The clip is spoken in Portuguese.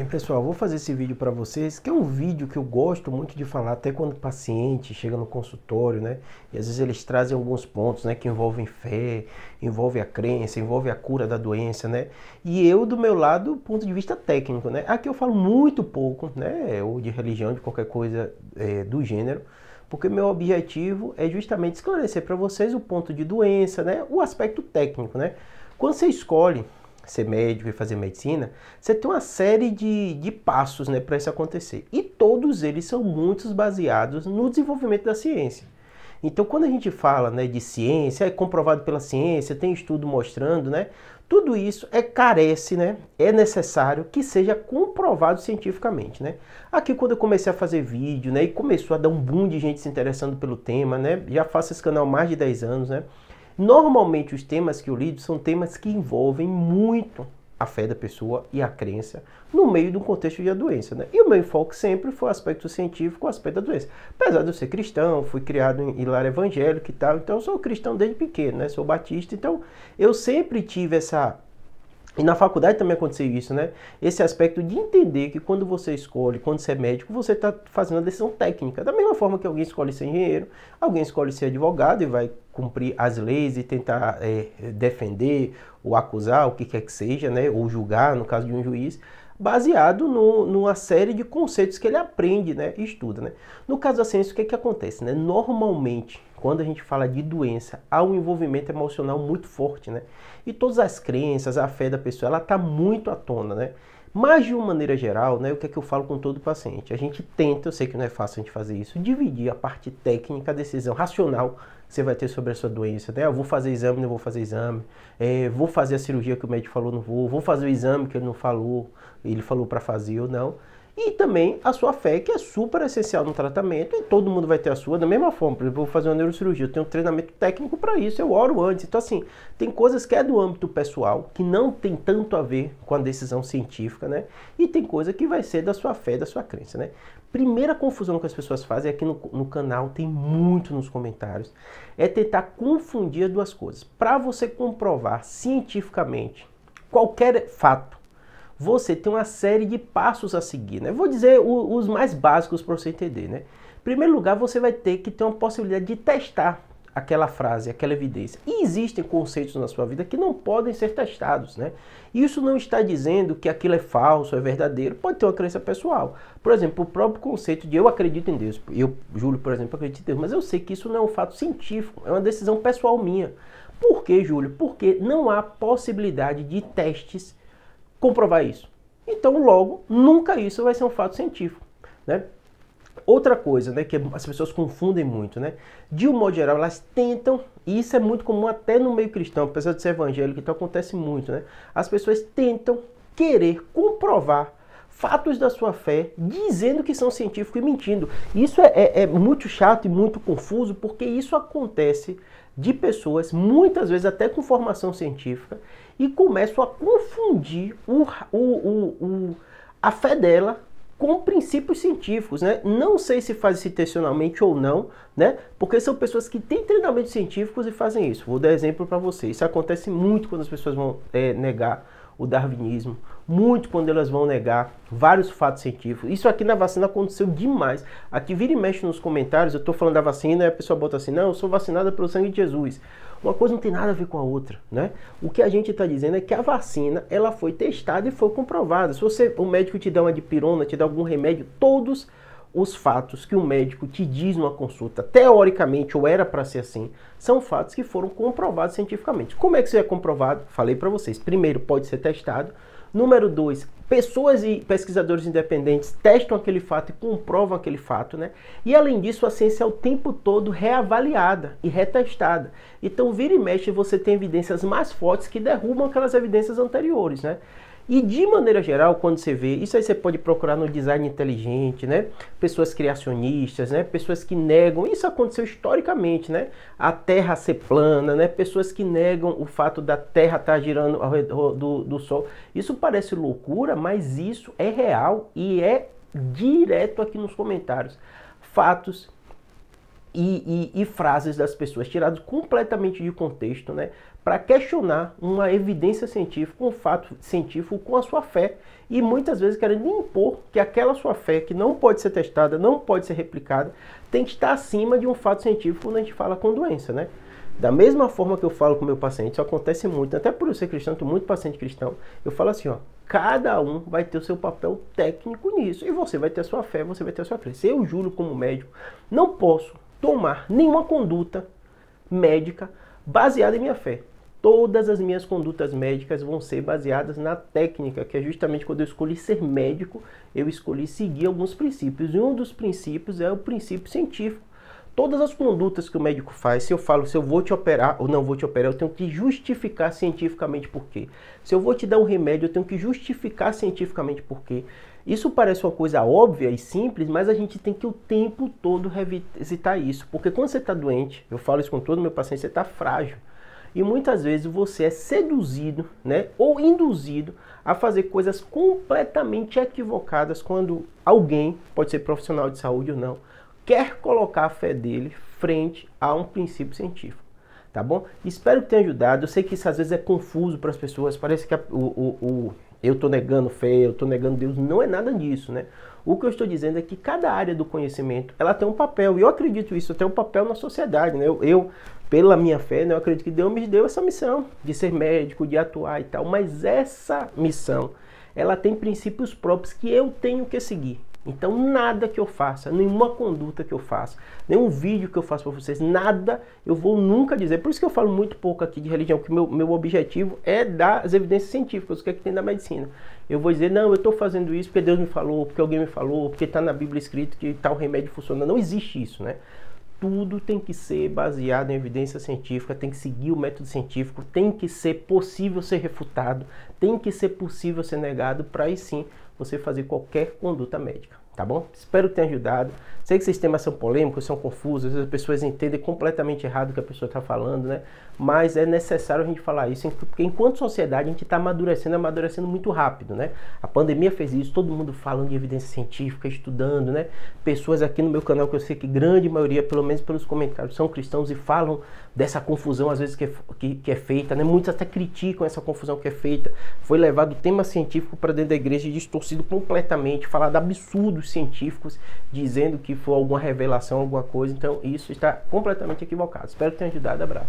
Bem, pessoal, vou fazer esse vídeo para vocês, que é um vídeo que eu gosto muito de falar, até quando o paciente chega no consultório, né? E às vezes eles trazem alguns pontos, né? Que envolvem fé, envolve a crença, envolve a cura da doença, né? E eu, do meu lado, ponto de vista técnico, né? Aqui eu falo muito pouco, né? Ou de religião, de qualquer coisa é, do gênero, porque meu objetivo é justamente esclarecer para vocês o ponto de doença, né? O aspecto técnico, né? Quando você escolhe ser médico e fazer medicina, você tem uma série de, de passos né, para isso acontecer. E todos eles são muitos baseados no desenvolvimento da ciência. Então, quando a gente fala né, de ciência, é comprovado pela ciência, tem estudo mostrando, né? Tudo isso é carece, né? É necessário que seja comprovado cientificamente, né? Aqui quando eu comecei a fazer vídeo, né, e começou a dar um boom de gente se interessando pelo tema, né? Já faço esse canal há mais de 10 anos, né? Normalmente os temas que eu lido são temas que envolvem muito a fé da pessoa e a crença no meio do contexto de a doença. Né? E o meu enfoque sempre foi o aspecto científico, o aspecto da doença. Apesar de eu ser cristão, fui criado em lar evangélico e tal, então eu sou cristão desde pequeno, né? sou batista, então eu sempre tive essa e na faculdade também aconteceu isso, né? Esse aspecto de entender que quando você escolhe, quando você é médico, você está fazendo a decisão técnica. Da mesma forma que alguém escolhe ser engenheiro, alguém escolhe ser advogado e vai cumprir as leis e tentar é, defender ou acusar, o que quer que seja, né? Ou julgar, no caso de um juiz, baseado no, numa série de conceitos que ele aprende né? e estuda, né? No caso da ciência, o que, é que acontece, né? Normalmente, quando a gente fala de doença, há um envolvimento emocional muito forte, né? E todas as crenças, a fé da pessoa, ela está muito à tona, né? Mas de uma maneira geral, né, o que é que eu falo com todo paciente? A gente tenta, eu sei que não é fácil a gente fazer isso, dividir a parte técnica, a decisão racional que você vai ter sobre a sua doença. Né? Eu vou fazer exame, não vou fazer exame. É, vou fazer a cirurgia que o médico falou, não vou. Vou fazer o exame que ele não falou, ele falou para fazer ou não. E também a sua fé, que é super essencial no tratamento, e todo mundo vai ter a sua, da mesma forma, por exemplo, vou fazer uma neurocirurgia, eu tenho um treinamento técnico para isso, eu oro antes. Então, assim, tem coisas que é do âmbito pessoal, que não tem tanto a ver com a decisão científica, né? E tem coisa que vai ser da sua fé, da sua crença, né? Primeira confusão que as pessoas fazem aqui no, no canal, tem muito nos comentários, é tentar confundir as duas coisas. Para você comprovar cientificamente qualquer fato, você tem uma série de passos a seguir. Né? Vou dizer o, os mais básicos para você entender. Né? Em primeiro lugar, você vai ter que ter uma possibilidade de testar aquela frase, aquela evidência. E existem conceitos na sua vida que não podem ser testados. Né? Isso não está dizendo que aquilo é falso, é verdadeiro. Pode ter uma crença pessoal. Por exemplo, o próprio conceito de eu acredito em Deus. Eu, Júlio, por exemplo, acredito em Deus. Mas eu sei que isso não é um fato científico, é uma decisão pessoal minha. Por que, Júlio? Porque não há possibilidade de testes comprovar isso. Então, logo, nunca isso vai ser um fato científico, né? Outra coisa, né, que as pessoas confundem muito, né? De um modo geral, elas tentam, e isso é muito comum até no meio cristão, apesar de ser evangélico, então acontece muito, né? As pessoas tentam querer comprovar fatos da sua fé, dizendo que são científicos e mentindo. Isso é, é, é muito chato e muito confuso, porque isso acontece de pessoas, muitas vezes até com formação científica, e começam a confundir o, o, o, o a fé dela com princípios científicos, né? Não sei se faz isso intencionalmente ou não, né? Porque são pessoas que têm treinamentos científicos e fazem isso. Vou dar exemplo para vocês. Isso acontece muito quando as pessoas vão é, negar o darwinismo, muito quando elas vão negar vários fatos científicos. Isso aqui na vacina aconteceu demais. Aqui vira e mexe nos comentários, eu estou falando da vacina e a pessoa bota assim, não, eu sou vacinada pelo sangue de Jesus. Uma coisa não tem nada a ver com a outra, né? O que a gente está dizendo é que a vacina, ela foi testada e foi comprovada. Se você, o médico te dá uma dipirona, te dá algum remédio, todos os fatos que o médico te diz numa consulta, teoricamente, ou era para ser assim, são fatos que foram comprovados cientificamente. Como é que isso é comprovado? Falei para vocês. Primeiro, pode ser testado. Número dois, pessoas e pesquisadores independentes testam aquele fato e comprovam aquele fato, né? E além disso, a ciência é o tempo todo reavaliada e retestada. Então, vira e mexe, você tem evidências mais fortes que derrubam aquelas evidências anteriores, né? E de maneira geral, quando você vê, isso aí você pode procurar no design inteligente, né? Pessoas criacionistas, né? Pessoas que negam, isso aconteceu historicamente, né? A Terra ser plana, né? Pessoas que negam o fato da Terra estar tá girando ao redor do, do Sol. Isso parece loucura, mas isso é real e é direto aqui nos comentários. Fatos e, e, e frases das pessoas tiradas completamente de contexto, né? para questionar uma evidência científica, um fato científico com a sua fé e muitas vezes querendo impor que aquela sua fé, que não pode ser testada, não pode ser replicada, tem que estar acima de um fato científico quando a gente fala com doença, né? Da mesma forma que eu falo com meu paciente, isso acontece muito, até por eu ser cristão, muito paciente cristão, eu falo assim, ó, cada um vai ter o seu papel técnico nisso e você vai ter a sua fé, você vai ter a sua crença. Eu, Júlio, como médico, não posso tomar nenhuma conduta médica baseada em minha fé. Todas as minhas condutas médicas vão ser baseadas na técnica, que é justamente quando eu escolhi ser médico, eu escolhi seguir alguns princípios. E um dos princípios é o princípio científico, Todas as condutas que o médico faz, se eu falo se eu vou te operar ou não vou te operar, eu tenho que justificar cientificamente por quê. Se eu vou te dar um remédio, eu tenho que justificar cientificamente por quê. Isso parece uma coisa óbvia e simples, mas a gente tem que o tempo todo revisitar isso. Porque quando você está doente, eu falo isso com todo meu paciente, você está frágil. E muitas vezes você é seduzido, né, ou induzido a fazer coisas completamente equivocadas quando alguém, pode ser profissional de saúde ou não, quer colocar a fé dele frente a um princípio científico. Tá bom? Espero que tenha ajudado. Eu sei que isso às vezes é confuso para as pessoas. Parece que a, o, o, o, eu estou negando fé, eu estou negando Deus. Não é nada disso, né? O que eu estou dizendo é que cada área do conhecimento ela tem um papel. E eu acredito isso, tem um papel na sociedade. Né? Eu, eu, pela minha fé, né, eu acredito que Deus me deu essa missão de ser médico, de atuar e tal. Mas essa missão, ela tem princípios próprios que eu tenho que seguir. Então, nada que eu faça, nenhuma conduta que eu faça, nenhum vídeo que eu faça para vocês, nada eu vou nunca dizer. Por isso que eu falo muito pouco aqui de religião, porque meu, meu objetivo é dar as evidências científicas, o que é que tem da medicina. Eu vou dizer, não, eu estou fazendo isso porque Deus me falou, porque alguém me falou, porque está na Bíblia escrito que tal remédio funciona. Não existe isso, né? tudo tem que ser baseado em evidência científica, tem que seguir o método científico, tem que ser possível ser refutado, tem que ser possível ser negado para aí sim você fazer qualquer conduta médica, tá bom? Espero ter ajudado. Sei que esses temas são polêmicos, são confusos, as pessoas entendem completamente errado o que a pessoa está falando, né? Mas é necessário a gente falar isso, porque enquanto sociedade a gente está amadurecendo, amadurecendo muito rápido, né? A pandemia fez isso, todo mundo falando de evidência científica, estudando, né? Pessoas aqui no meu canal que eu sei que grande maioria, pelo menos pelos comentários, são cristãos e falam dessa confusão às vezes que é, que, que é feita, né? Muitos até criticam essa confusão que é feita. Foi levado o tema científico para dentro da igreja e distorcido completamente, falado absurdos científicos, dizendo que for alguma revelação, alguma coisa. Então, isso está completamente equivocado. Espero que tenha ajudado. Abraço.